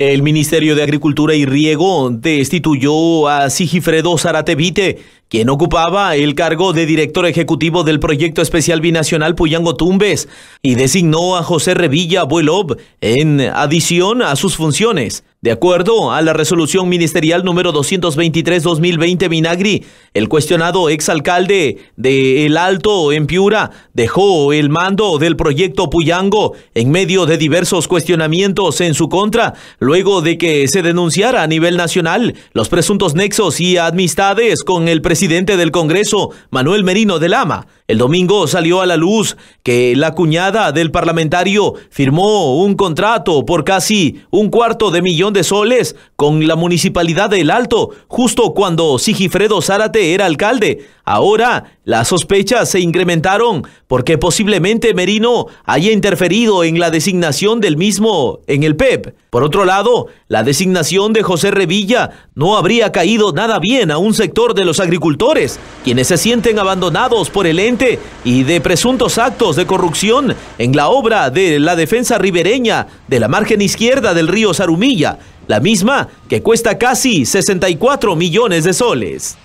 El Ministerio de Agricultura y Riego destituyó a Sigifredo Zaratevite, quien ocupaba el cargo de director ejecutivo del Proyecto Especial Binacional Puyango Tumbes, y designó a José Revilla Buelov en adición a sus funciones. De acuerdo a la resolución ministerial número 223-2020 Minagri, el cuestionado exalcalde de El Alto en Piura dejó el mando del proyecto Puyango en medio de diversos cuestionamientos en su contra, luego de que se denunciara a nivel nacional los presuntos nexos y amistades con el presidente del Congreso, Manuel Merino de Lama. El domingo salió a la luz que la cuñada del parlamentario firmó un contrato por casi un cuarto de millón de soles con la Municipalidad del Alto, justo cuando Sigifredo Zárate era alcalde. Ahora, las sospechas se incrementaron porque posiblemente Merino haya interferido en la designación del mismo en el PEP. E por otro lado, la designación de José Revilla no habría caído nada bien a un sector de los agricultores, quienes se sienten abandonados por el ente y de presuntos actos de corrupción en la obra de la defensa ribereña de la margen izquierda del río Zarumilla la misma que cuesta casi 64 millones de soles.